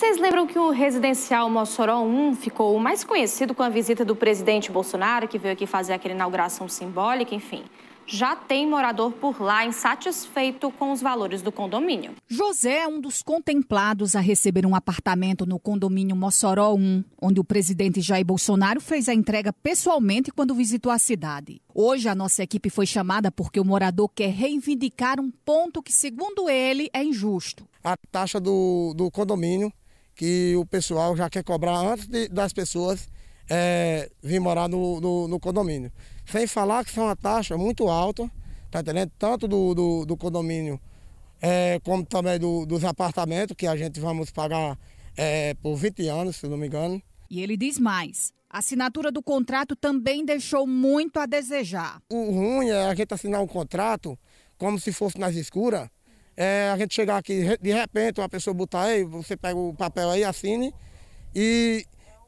Vocês lembram que o residencial Mossoró 1 ficou mais conhecido com a visita do presidente Bolsonaro, que veio aqui fazer aquela inauguração simbólica, enfim. Já tem morador por lá insatisfeito com os valores do condomínio. José é um dos contemplados a receber um apartamento no condomínio Mossoró 1, onde o presidente Jair Bolsonaro fez a entrega pessoalmente quando visitou a cidade. Hoje a nossa equipe foi chamada porque o morador quer reivindicar um ponto que, segundo ele, é injusto. A taxa do, do condomínio que o pessoal já quer cobrar antes de, das pessoas é, vir morar no, no, no, condomínio. Sem falar que são uma taxa muito alta, tá entendendo? Tanto do, do, do condomínio é, como também do, dos apartamentos, que a gente vamos pagar é, por 20 anos, se não me engano. E ele diz mais. A assinatura do contrato também deixou muito a desejar. O ruim é a gente assinar um contrato como se fosse nas escuras, é a gente chegar aqui, de repente, uma pessoa botar aí, você pega o papel aí, assine e,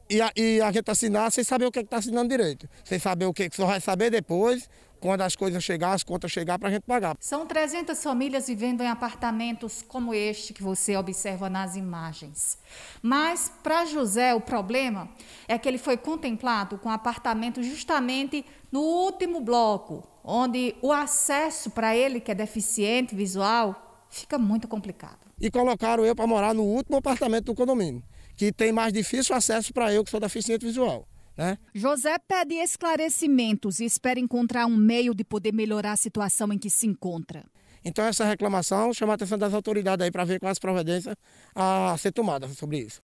e, a, e a gente assinar sem saber o que é está assinando direito. Sem saber o é que, só vai saber depois, quando as coisas chegarem, as contas chegar para a gente pagar. São 300 famílias vivendo em apartamentos como este que você observa nas imagens. Mas para José o problema é que ele foi contemplado com apartamento justamente no último bloco, onde o acesso para ele que é deficiente visual fica muito complicado. E colocaram eu para morar no último apartamento do condomínio, que tem mais difícil acesso para eu, que sou deficiente visual. Né? José pede esclarecimentos e espera encontrar um meio de poder melhorar a situação em que se encontra. Então, essa reclamação chama a atenção das autoridades para ver quais providências a ser tomadas sobre isso.